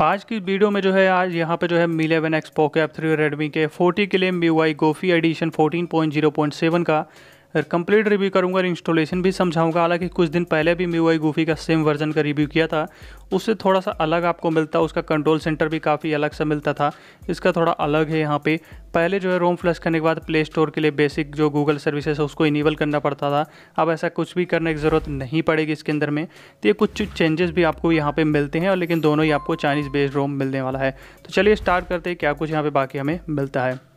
आज की वीडियो में जो है आज यहाँ पे जो है Mi eleven X Poco F three Redmi K 40 के लिए मी वाई गोफी एडिशन 14.0.7 का कंप्लीट रिव्यू करूँगा और इंस्टॉलेशन भी समझाऊंगा हालांकि कुछ दिन पहले भी मी वाई गूफी का सेम वर्जन का रिव्यू किया था उससे थोड़ा सा अलग आपको मिलता उसका कंट्रोल सेंटर भी काफ़ी अलग सा मिलता था इसका थोड़ा अलग है यहाँ पे पहले जो है रोम फ्लश करने के बाद प्ले स्टोर के लिए बेसिक जो गूगल सर्विसेज है उसको इनेबल करना पड़ता था अब ऐसा कुछ भी करने की ज़रूरत नहीं पड़ेगी इसके अंदर में तो ये कुछ चेंजेस भी आपको यहाँ पर मिलते हैं और लेकिन दोनों ही आपको चाइनीज़ बेस्ड रोम मिलने वाला है तो चलिए स्टार्ट करते हैं क्या कुछ यहाँ पर बाकी हमें मिलता है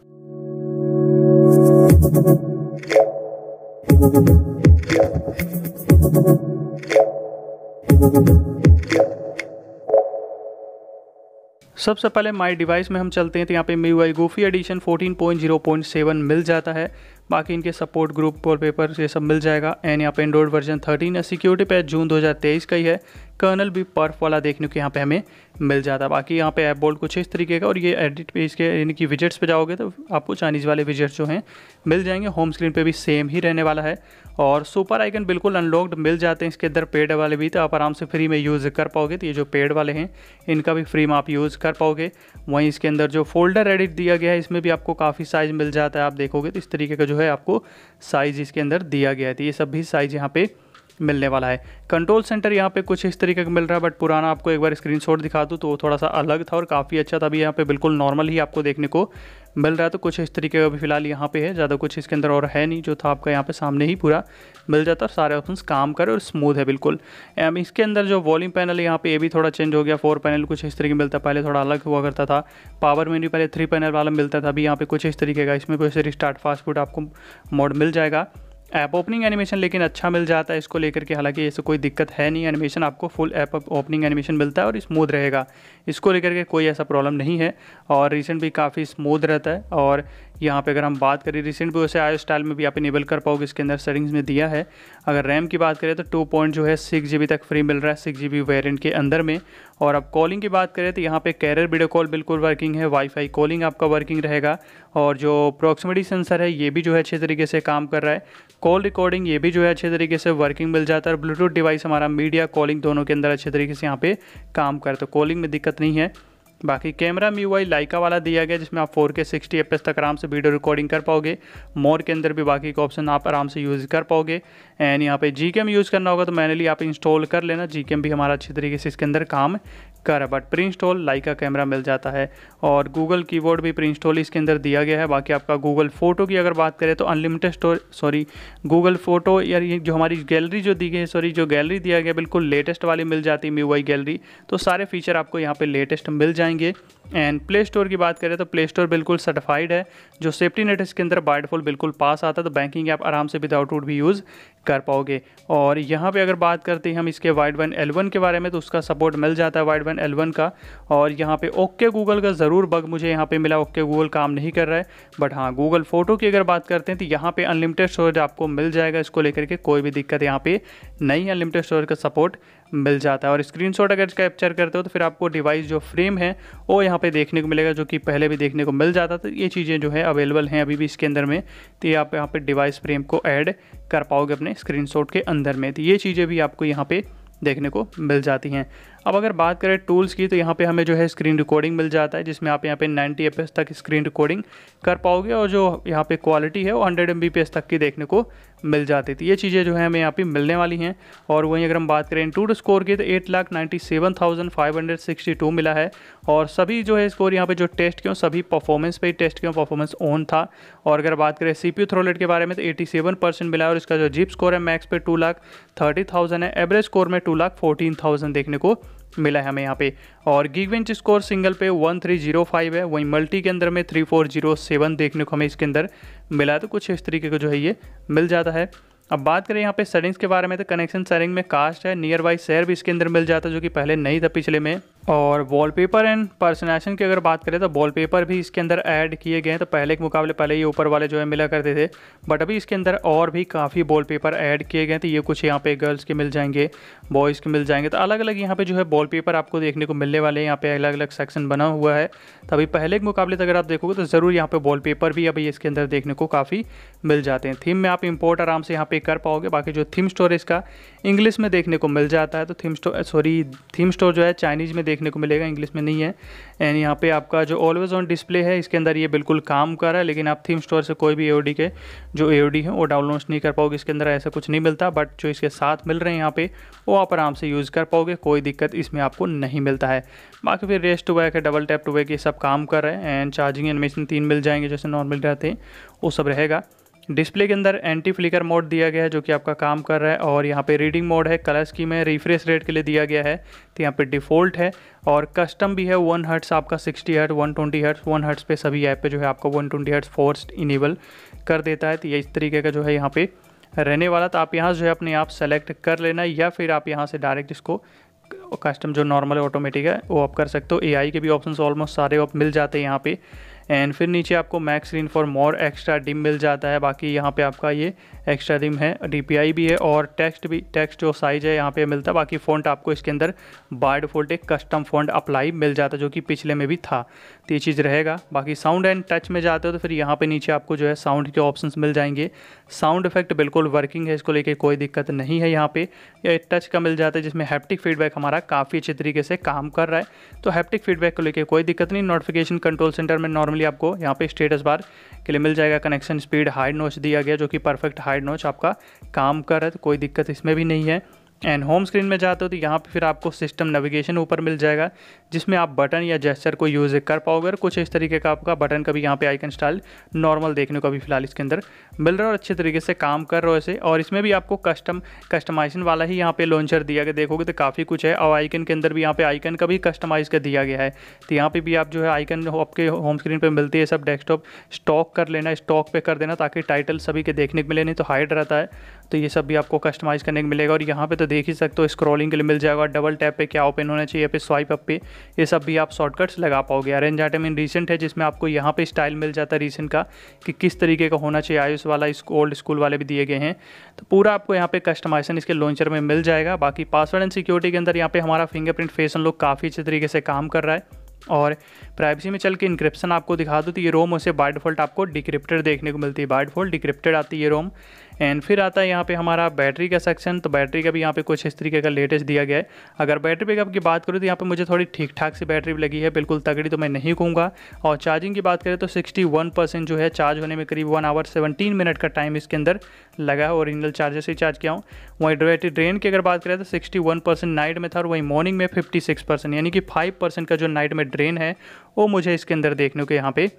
सबसे पहले माई डिवाइस में हम चलते हैं तो यहाँ पे मी वाई गोफी एडिशन 14.0.7 मिल जाता है बाकी इनके सपोर्ट ग्रुप और पेपर ये सब मिल जाएगा एंड यहाँ पे एंड्रॉयड वर्जन 13 है सिक्योरिटी पैच जून 2023 का ही है कर्नल भी पर्फ वाला देखने को यहाँ पे हमें मिल जाता है बाकी यहाँ पे ऐप बोल्ड कुछ इस तरीके का और ये एडिट पे इसके यानी कि विजेट्स पे जाओगे तो आपको चाइनीज़ वाले विजेट्स जो हैं मिल जाएंगे होम स्क्रीन पे भी सेम ही रहने वाला है और सुपर आइकन बिल्कुल अनलॉक्ड मिल जाते हैं इसके अंदर पेड वाले भी तो आप आराम से फ्री में यूज़ कर पाओगे तो ये जो पेड वाले हैं इनका भी फ्री में आप यूज़ कर पाओगे वहीं इसके अंदर जो फोल्डर एडिट दिया गया है इसमें भी आपको काफ़ी साइज़ मिल जाता है आप देखोगे तो इस तरीके का जो है आपको साइज़ इसके अंदर दिया गया है तो ये सब भी साइज़ यहाँ पर मिलने वाला है कंट्रोल सेंटर यहाँ पे कुछ इस तरीके का मिल रहा है बट पुराना आपको एक बार स्क्रीनशॉट दिखा दूँ तो वो थोड़ा सा अलग था और काफ़ी अच्छा था अभी यहाँ पे बिल्कुल नॉर्मल ही आपको देखने को मिल रहा है तो कुछ इस तरीके का भी फिलहाल यहाँ पे है ज़्यादा कुछ इसके अंदर और है नहीं जो था आपका यहाँ पे सामने ही पूरा मिल जाता है और सारे ऑप्शन काम करें और स्मूथ है बिल्कुल एम इसके अंदर जो वॉल्यूम पैनल है यहाँ पर ये भी थोड़ा चेंज हो गया फोर पैनल कुछ इस तरीके मिलता पहले थोड़ा अलग हुआ करता था पावर मेन्यू पहले थ्री पैनल वाला मिलता था अभी यहाँ पर कुछ इस तरीके का इसमें कुछ रिस्टार्ट फास्ट फूड आपको मॉड मिल जाएगा ऐप ओपनिंग एनिमेशन लेकिन अच्छा मिल जाता है इसको लेकर के हालांकि ऐसे कोई दिक्कत है नहीं एनिमेशन आपको फुल ऐप ओपनिंग एनिमेशन मिलता है और स्मूथ रहेगा इसको लेकर के कोई ऐसा प्रॉब्लम नहीं है और रिसेंट भी काफ़ी स्मूथ रहता है और यहाँ पे अगर हम बात करें रिसेंट भी वैसे आई स्टाइल में भी आप इनेबल कर पाओगे इसके अंदर सेटिंग्स में दिया है अगर रैम की बात करें तो टू पॉइंट जो है सिक्स जी तक फ्री मिल रहा है सिक्स जी वेरियंट के अंदर में और अब कॉलिंग की बात करें तो यहाँ पे कैरियर वीडियो कॉल बिल्कुल वर्किंग है वाईफाई कॉलिंग आपका वर्किंग रहेगा और जो प्रॉक्सिमिटी सेंसर है ये भी जो है अच्छे तरीके से काम कर रहा है कॉल रिकॉर्डिंग ये भी जो है अच्छे तरीके से वर्किंग मिल जाता है और ब्लूटूथ डिवाइस हमारा मीडिया कॉलिंग दोनों के अंदर अच्छे तरीके से यहाँ पर काम करता है कॉलिंग में दिक्कत नहीं है बाकी कैमरा मी वाई लाइका वाला दिया गया जिसमें आप 4K 60 fps तक आराम से वीडियो रिकॉर्डिंग कर पाओगे मोर के अंदर भी बाकी के ऑप्शन आप आराम से यूज़ कर पाओगे एंड यहाँ पे जी यूज़ करना होगा तो मैनली आप इंस्टॉल कर लेना जी भी हमारा अच्छी तरीके से इसके अंदर काम कर but pre install Leica camera मिल जाता है और गूगल कीबोर्ड भी प्री इंस्टॉल इसके अंदर दिया गया है बाकी आपका गूगल फ़ोटो की अगर बात करें तो unlimited store sorry Google photo या ये जो हमारी गैलरी जो दी गई है सॉरी जो गैलरी दिया गया बिल्कुल लेटेस्ट वाली मिल जाती है मी गैलरी तो सारे फीचर आपको यहाँ पर लेटेस्ट मिल जाएंगे एंड प्ले स्टोर की बात करें तो प्ले स्टोर बिल्कुल सर्टिफाइड है जो सेफ्टी नेट इसके अंदर बाइडफुल बिल्कुल पास आता है तो बैंकिंग ऐप आराम से विदाउट रूट भी यूज़ कर पाओगे और यहाँ पे अगर बात करते हैं हम इसके वाइड वन एल वन के बारे में तो उसका सपोर्ट मिल जाता है वाइड वन एल वन का और यहाँ पे ओके गूगल का ज़रूर बग मुझे यहाँ पर मिला ओके गूगल काम नहीं कर रहा है बट हाँ गूगल फ़ोटो की अगर बात करते हैं तो यहाँ पर अनलिमिटेड स्टोरेज आपको मिल जाएगा इसको लेकर के कोई भी दिक्कत यहाँ पर नहीं अनलिमिटेड स्टोरेज का सपोर्ट मिल जाता है और स्क्रीन अगर कैप्चर करते हो तो फिर आपको डिवाइस जो फ्रेम है वो यहाँ पे देखने को मिलेगा जो कि पहले भी देखने को मिल जाता था ये चीज़ें जो है अवेलेबल हैं अभी भी इसके अंदर में तो ये आप यहाँ पर डिवाइस फ्रेम को ऐड कर पाओगे अपने स्क्रीनशॉट के अंदर में तो ये चीज़ें भी आपको यहाँ पर देखने को मिल जाती हैं अब अगर बात करें टूल्स की तो यहाँ पे हमें जो है स्क्रीन रिकॉर्डिंग मिल जाता है जिसमें आप यहाँ पे 90 एफ तक स्क्रीन रिकॉर्डिंग कर पाओगे और जो यहाँ पे क्वालिटी है वो 100 एम तक की देखने को मिल जाती थी तो ये चीज़ें जो है हमें यहाँ पे मिलने वाली हैं और वहीं अगर हम बात करें टूट स्कोर की तो eight lakh ninety seven thousand five hundred sixty two मिला है और सभी जो है स्कोर यहाँ पे जो टेस्ट क्यों सभी परफॉर्मेंस पे ही टेस्ट क्यों परफॉर्मेंस ऑन था और अगर बात करें सी पी थ्रोलेट के बारे में तो एटी सेवन परसेंट मिला है और इसका जो जीप स्कोर है मैक्स पे टू लाख थर्टी थाउजेंड है एवरेज स्कोर में टू लाख फोर्टीन थाउजेंड देखने को मिला है हमें यहाँ पे और गिगवेंच स्कोर सिंगल पे 1305 है वहीं मल्टी के अंदर में 3407 देखने को हमें इसके अंदर मिला है तो कुछ इस तरीके का जो है ये मिल जाता है अब बात करें यहाँ पे सेटिंग्स के बारे में तो कनेक्शन सेटिंग में कास्ट है नियर बाई शेयर भी इसके अंदर मिल जाता है जो कि पहले नहीं था पिछले में और वॉलपेपर एंड पर्सनैशन की अगर बात करें तो वॉलपेपर भी इसके अंदर ऐड किए गए हैं तो पहले के मुकाबले पहले ये ऊपर वाले जो है मिला करते थे बट अभी इसके अंदर और भी काफ़ी वॉलपेपर ऐड किए गए हैं तो ये कुछ यहाँ पे गर्ल्स के मिल जाएंगे बॉयज़ के मिल जाएंगे तो अलग अलग यहाँ पे जो है बॉल पेपर आपको देखने को मिलने वाले हैं यहाँ पे अलग अलग सेक्शन बना हुआ है तो अभी पहले के मुकाबले अगर आप देखोगे तो ज़रूर यहाँ पे बॉल पेपर भी अभी इसके अंदर देखने को काफ़ी मिल जाते हैं थीम में आप इम्पोर्ट आराम से यहाँ पे कर पाओगे बाकी जो थीम स्टोर इसका इंग्लिश में देखने को मिल जाता है तो theme store sorry theme store जो है चाइनीज़ में देखने को मिलेगा इंग्लिश में नहीं है एंड यहाँ पर आपका जो ऑलवेज ऑन डिस्प्ले है इसके अंदर ये बिल्कुल काम कर रहा है लेकिन आप थीम स्टोर से कोई भी ए के जो ए है वो डाउनलोड नहीं कर पाओगे इसके अंदर ऐसा कुछ नहीं मिलता बट जो इसके साथ मिल रहे हैं यहाँ पर वो आप आराम से यूज़ कर पाओगे कोई दिक्कत इसमें आपको नहीं मिलता है बाकी फिर रेस्ट टू बैक है डबल टैप टू बैक ये सब काम कर रहे हैं एंड चार्जिंग एनिमेशन तीन मिल जाएंगे जैसे नॉर्मल रहते हैं वो सब रहेगा डिस्प्ले के अंदर एंटी फ्लिकर मोड दिया गया है जो कि आपका काम कर रहा है और यहाँ पे रीडिंग मोड है कलर स्कीम है रिफ्रेश रेट के लिए दिया गया है तो यहाँ पे डिफ़ॉल्ट है और कस्टम भी है वन हर्ट्स आपका sixty hertz one twenty hertz one hertz पे सभी ऐप पे जो है आपका one twenty hertz force enable कर देता है तो ये इस तरीके का जो है यहाँ पर रहने वाला तो आप यहाँ जो है अपने आप सेलेक्ट कर लेना या फिर आप यहाँ से डायरेक्ट इसको कस्टम जो नॉर्मल ऑटोमेटिक है वो आप कर सकते हो एआई के भी ऑप्शन ऑलमोस्ट सारे आप मिल जाते हैं यहाँ पे एंड फिर नीचे आपको max screen for more extra dim मिल जाता है बाकी यहाँ पे आपका ये एक्स्ट्रा रिम है डी भी है और टेक्स्ट भी टेक्स्ट जो साइज़ है यहाँ पे मिलता है बाकी फ़ॉन्ट आपको इसके अंदर बाय डिफ़ॉल्ट एक कस्टम फ़ॉन्ट अप्लाई मिल जाता जो कि पिछले में भी था तो ये चीज़ रहेगा बाकी साउंड एंड टच में जाते हो तो फिर यहाँ पर नीचे आपको जो है साउंड के ऑप्शन मिल जाएंगे साउंड इफेक्ट बिल्कुल वर्किंग है इसको लेकर कोई दिक्कत नहीं है यहाँ पर टच का मिल जाता है जिसमें हैप्टिक फीडबैक हमारा काफ़ी अच्छे तरीके से काम कर रहा है तो हैप्टिक फीडबैक को लेकर कोई दिक्कत नहीं नोटिफिकेशन कंट्रोल सेंटर में नॉर्मली आपको यहाँ पर स्टेटस बार के लिए मिल जाएगा कनेक्शन स्पीड हाई नोच दिया गया जो कि परफेक्ट हाई साइड नोच आपका काम कर रहा है तो कोई दिक्कत इसमें भी नहीं है एंड होम स्क्रीन में जाते हो तो यहाँ पे फिर आपको सिस्टम नेविगेशन ऊपर मिल जाएगा जिसमें आप बटन या जेस्चर को यूज़ कर पाओगे और कुछ इस तरीके का आपका बटन का भी यहाँ पे आइकन स्टाइल नॉर्मल देखने को अभी फिलहाल इसके अंदर मिल रहा है और अच्छे तरीके से काम कर रहा है इसे और इसमें भी आपको कस्टम कस्टमाइजेशन वाला ही यहाँ पे लॉन्चर दिया गया देखोगे तो काफ़ी कुछ है और आइकन के अंदर भी यहाँ पर आइकन का भी कस्टमाइज़ कर दिया गया है तो यहाँ पर भी आप जो है आइकन आपके होम स्क्रीन पर मिलती है सब डेस्कटॉप स्टॉक कर लेना स्टॉक पर कर देना ताकि टाइटल सभी के देखने को मिले नहीं तो हाइड रहता है तो ये सब भी आपको कस्टमाइज़ करने को मिलेगा और यहाँ पे तो देख ही सकते हो स्क्रॉलिंग के लिए मिल जाएगा डबल टैप पे क्या ओपन होना चाहिए फिर स्वाइप अप पे ये सब भी आप शॉर्टकट्स लगा पाओगे अरेंज आइटम इन रिसेंट है जिसमें आपको यहाँ पे स्टाइल मिल जाता है रिसेंट का कि किस तरीके का होना चाहिए आयुष वाला इस ओल्ड स्कूल वाले भी दिए गए हैं तो पूरा आपको यहाँ पे कस्टमाइजेशन इसके लॉन्चर में मिल जाएगा बाकी पासवर्ड एंड सिक्योरिटी के अंदर यहाँ पे हमारा फिंगरप्रिंट फेस लोग काफ़ी अच्छे तरीके से काम कर रहा है और प्राइवेसी में चल के इंक्रिप्शन आपको दिखा दूँ तो ये रोम उसे बाय डिफ़ॉल्ट आपको डिक्रिप्टेड देखने को मिलती है बाय डिफ़ॉल्ट डिक्रिप्टेड आती है ये रोम एंड फिर आता है यहाँ पे हमारा बैटरी का सेक्शन तो बैटरी का भी यहाँ पे कुछ इस तरीके का लेटेस्ट दिया गया है अगर बैटरी बैकअप की बात करूँ तो यहाँ पे मुझे थोड़ी ठीक ठाक सी बैटरी लगी है बिल्कुल तगड़ी तो मैं नहीं कहूँगा और चार्जिंग की बात करें तो 61 परसेंट जो है चार्ज होने में करीब वन आवर सेवनटीन मिनट का टाइम इसके अंदर लगा है ओरिजिनल चार्जर से चार्ज किया हूँ वहीं बैटरी ड्रेन की अगर बात करें तो सिक्सटी नाइट में था और वहीं मॉर्निंग में फिफ्टी यानी कि फाइव का जो नाइट में ड्रेन है वो मुझे इसके अंदर देखने को यहाँ पर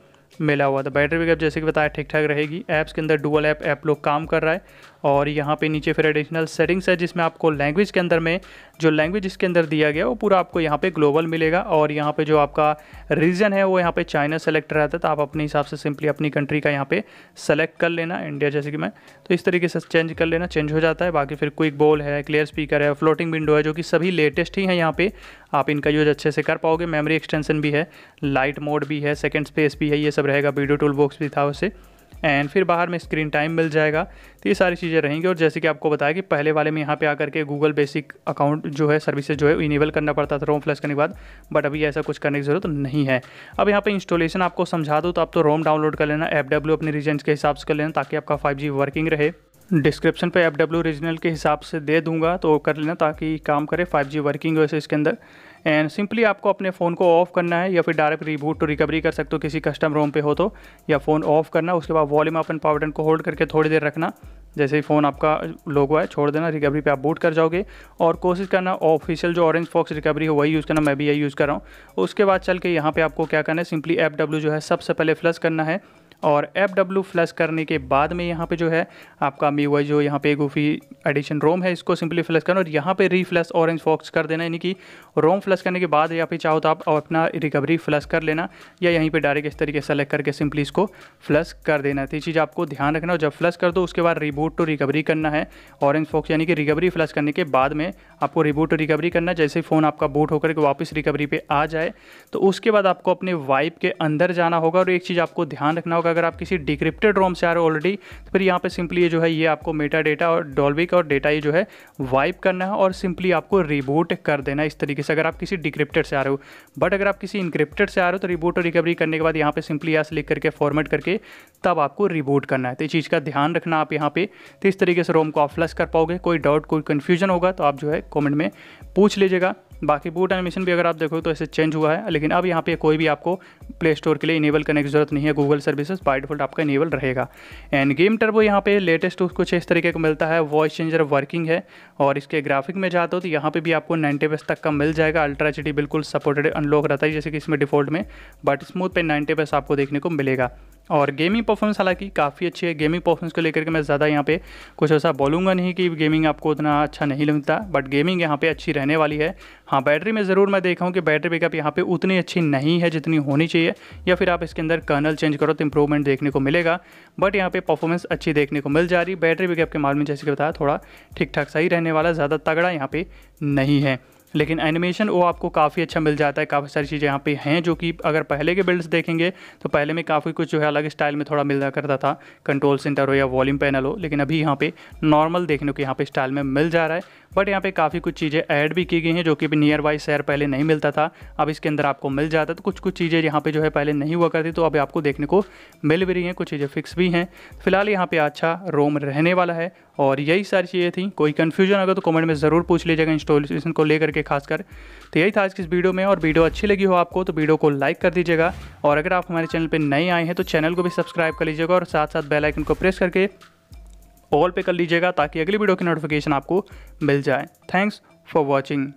मिला हुआ था बैटरी बैकअप जैसे कि बताया ठीक ठाक रहेगी ऐप्स के अंदर डुअल ऐप ऐप लोग काम कर रहा है और यहाँ पे नीचे फिर एडिशनल सेटिंग्स है जिसमें आपको लैंग्वेज के अंदर में जो लैंग्वेज इसके अंदर दिया गया वो पूरा आपको यहाँ पे ग्लोबल मिलेगा और यहाँ पे जो आपका रीजन है वो यहाँ पे चाइना सेलेक्ट रहता है तो आप अपने हिसाब से सिंपली अपनी कंट्री का यहाँ पे सेलेक्ट कर लेना इंडिया जैसे कि मैं तो इस तरीके से चेंज कर लेना चेंज हो जाता है बाकी फिर क्विक बोल है क्लियर स्पीकर है फ्लोटिंग विंडो है जो कि सभी लेटेस्ट ही हैं यहाँ पर आप इनका यूज अच्छे से कर पाओगे मेमरी एक्सटेंशन भी है लाइट मोड भी है सेकेंड स्पेस भी है ये सब रहेगा वीडियो टूल बॉक्स भी था उससे एंड फिर बाहर में स्क्रीन टाइम मिल जाएगा तो ये सारी चीज़ें रहेंगी और जैसे कि आपको बताया कि पहले वाले में यहाँ पे आकर के गूगल बेसिक अकाउंट जो है सर्विसेज जो है इनेबल करना पड़ता था रोम फ्लैश करने के बाद बट अभी ऐसा कुछ करने की ज़रूरत नहीं है अब यहाँ पर इंस्टॉलेशन आपको समझा दो तो आप तो रोम डाउनलोड कर लेना एफ डब्ल्यू अपने रीजन के हिसाब से कर लेना ताकि आपका फाइव वर्किंग रहे डिस्क्रिप्शन पर एफ डब्ल्यू रीजनल के हिसाब से दे दूंगा तो कर लेना ताकि काम करे जी वर्किंग वैसे इसके अंदर एंड सिंपली आपको अपने फ़ोन को ऑफ करना है या फिर डायरेक्ट रिबूट टू रिकवरी कर सकते हो किसी कस्टम रोम पे हो तो या फ़ोन ऑफ करना उसके बाद वॉल्यूम अपन पावर बटन को होल्ड करके थोड़ी देर रखना जैसे ही फ़ोन आपका लोगो है छोड़ देना रिकवरी पे आप बूट कर जाओगे और कोशिश करना ऑफिशियल जो ऑरेंज फॉक्स रिकवरी है वही यूज़ करना मैं भी यही यूज़ कर रहा हूँ उसके बाद चल के यहाँ पर आपको क्या करना है सिंपली एफ डब्ल्यू जो है सबसे पहले फ्लस करना है और एफ डब्ल्यू फ्लैश करने के बाद में यहाँ पे जो है आपका मी वाई जो यहाँ पे गोफी एडिशन रोम है इसको सिंपली फ्लैश करना और यहाँ पे री फ्लश ऑरेंज फॉक्स कर देना यानी कि रोम फ्लश करने के बाद यहाँ पे चाहो तो आप अपना रिकवरी फ्लैश कर लेना या यहीं पे डायरेक्ट इस तरीके सेलेक्ट करके सिंपली इसको फ्लैश कर देना तो ये चीज़ आपको ध्यान रखना और जब फ्लैश कर दो उसके बाद रिबूट टू रिकवरी करना है ऑरेंज फॉक्स यानी कि रिकवरी फ्लैश करने के बाद में आपको रिबूट टू रिकवरी करना जैसे फ़ोन आपका बूट होकर के वापस रिकवरी पर आ जाए तो उसके बाद आपको अपने वाइप के अंदर जाना होगा और एक चीज़ आपको ध्यान रखना होगा अगर आप किसी डिक्रिप्टेड रोम से आ रहे हो ऑलरेडी तो फिर यहाँ पे सिंपली ये जो है ये आपको मेटा डेटा और डॉल्विक और डेटा ये जो है वाइप करना है और सिंपली आपको रिबूट कर देना है इस तरीके से अगर आप किसी डिक्रिप्टेड से आ रहे हो बट अगर आप किसी इंक्रिप्टेड से आ रहे हो तो रिबूट और रिकवरी करने के बाद यहाँ पर सिंपली यहाँ लिख करके फॉर्मेट करके तब आपको रिबूट करना है तो इस चीज़ का ध्यान रखना आप यहाँ पर तो इस तरीके से रोम को आप फ्लश कर पाओगे कोई डाउट कोई कन्फ्यूजन होगा तो आप जो है कॉमेंट में पूछ लीजिएगा बाकी बूट एनिमेशन भी अगर आप देखो तो ऐसे चेंज हुआ है लेकिन अब यहाँ पे कोई भी आपको प्ले स्टोर के लिए इनेबल करने की जरूरत नहीं है गूगल सर्विसेज बाई डिफॉल्ट आपका इनेबल रहेगा एंड गेम टर्बो यहाँ पे लेटेस्ट कुछ इस तरीके का मिलता है वॉइस चेंजर वर्किंग है और इसके ग्राफिक में जाते हो तो यहाँ पर भी आपको नाइन्टी तक का मिल जाएगा अल्ट्रा एच बिल्कुल सपोर्टेड अनलॉक रहता है जैसे कि इसमें डिफॉल्ट में बट स्मूथ पे नाइन्टी आपको देखने को मिलेगा और गेमिंग परफॉर्मेंस हालांकि काफ़ी अच्छी है गेमिंग परफॉर्मेंस को लेकर के मैं ज़्यादा यहाँ पे कुछ ऐसा बोलूँगा नहीं कि गेमिंग आपको उतना अच्छा नहीं लगता बट गेमिंग यहाँ पे अच्छी रहने वाली है हाँ बैटरी में ज़रूर मैं देखा हूँ कि बैटरी बैकअप यहाँ पे उतनी अच्छी नहीं है जितनी होनी चाहिए या फिर आप इसके अंदर कर्नल चेंज करो तो इंप्रूवमेंट देखने को मिलेगा बट यहाँ पर परफॉर्मेंस अच्छी देखने को मिल जा रही बैटरी बैकअप के मामले में जैसे कि बताया थोड़ा ठीक ठाक सही रहने वाला ज़्यादा तगड़ा यहाँ पर नहीं है लेकिन एनिमेशन वो आपको काफ़ी अच्छा मिल जाता है काफ़ी सारी चीज़ें यहाँ पे हैं जो कि अगर पहले के बिल्ड्स देखेंगे तो पहले में काफ़ी कुछ जो है अलग स्टाइल में थोड़ा मिल जा करता था कंट्रोल सेंटर हो या वॉल्यूम पैनल हो लेकिन अभी यहाँ पे नॉर्मल देखने को यहाँ पे स्टाइल में मिल जा रहा है बट यहाँ पे काफ़ी कुछ चीज़ें ऐड भी की गई हैं जो कि अभी नियर बाई शहर पहले नहीं मिलता था अब इसके अंदर आपको मिल जाता तो कुछ कुछ चीज़ें यहाँ पे जो है पहले नहीं हुआ करती तो अभी आपको देखने को मिल भी रही हैं कुछ चीज़ें फिक्स भी हैं फिलहाल यहाँ पे अच्छा रोम रहने वाला है और यही सारी चीज़ें थी कोई कन्फ्यूजन अगर तो कमेंट में ज़रूर पूछ लीजिएगा इंस्टॉलेशन को लेकर के खासकर तो यही था आज इस वीडियो में और वीडियो अच्छी लगी हो आपको तो वीडियो को लाइक कर दीजिएगा और अगर आप हमारे चैनल पर नए आए हैं तो चैनल को भी सब्सक्राइब कर लीजिएगा और साथ साथ बेलाइकन को प्रेस करके ऑल पे कर लीजिएगा ताकि अगली वीडियो की नोटिफिकेशन आपको मिल जाए थैंक्स फॉर वॉचिंग